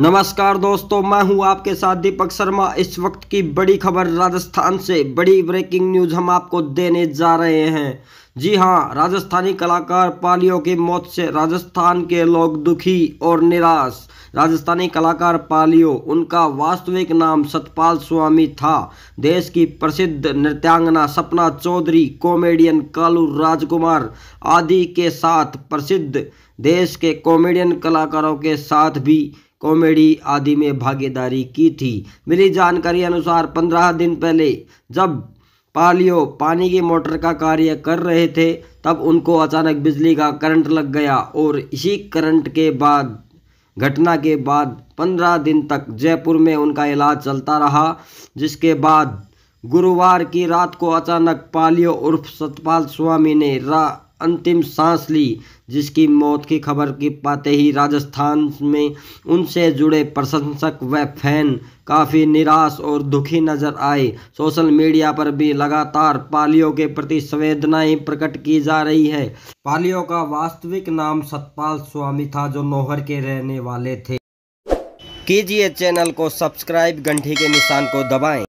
नमस्कार दोस्तों मैं हूं आपके साथ दीपक शर्मा इस वक्त की बड़ी खबर राजस्थान से बड़ी ब्रेकिंग न्यूज हम आपको देने जा रहे हैं जी हां राजस्थानी कलाकार पालियों की मौत से राजस्थान के लोग दुखी और निराश राजस्थानी कलाकार पालियो उनका वास्तविक नाम सतपाल स्वामी था देश की प्रसिद्ध नृत्यांगना सपना चौधरी कॉमेडियन कालू राजकुमार आदि के साथ प्रसिद्ध देश के कॉमेडियन कलाकारों के साथ भी कॉमेडी आदि में भागीदारी की थी मिली जानकारी अनुसार पंद्रह दिन पहले जब पालियो पानी की मोटर का कार्य कर रहे थे तब उनको अचानक बिजली का करंट लग गया और इसी करंट के बाद घटना के बाद पंद्रह दिन तक जयपुर में उनका इलाज चलता रहा जिसके बाद गुरुवार की रात को अचानक पालियो उर्फ सतपाल स्वामी ने रा अंतिम सांस ली जिसकी मौत की खबर की पाते ही राजस्थान में उनसे जुड़े प्रशंसक व फैन काफ़ी निराश और दुखी नजर आए सोशल मीडिया पर भी लगातार पालियो के प्रति संवेदनाएं प्रकट की जा रही है पालियो का वास्तविक नाम सतपाल स्वामी था जो नोहर के रहने वाले थे कीजिए चैनल को सब्सक्राइब घंटी के निशान को दबाएं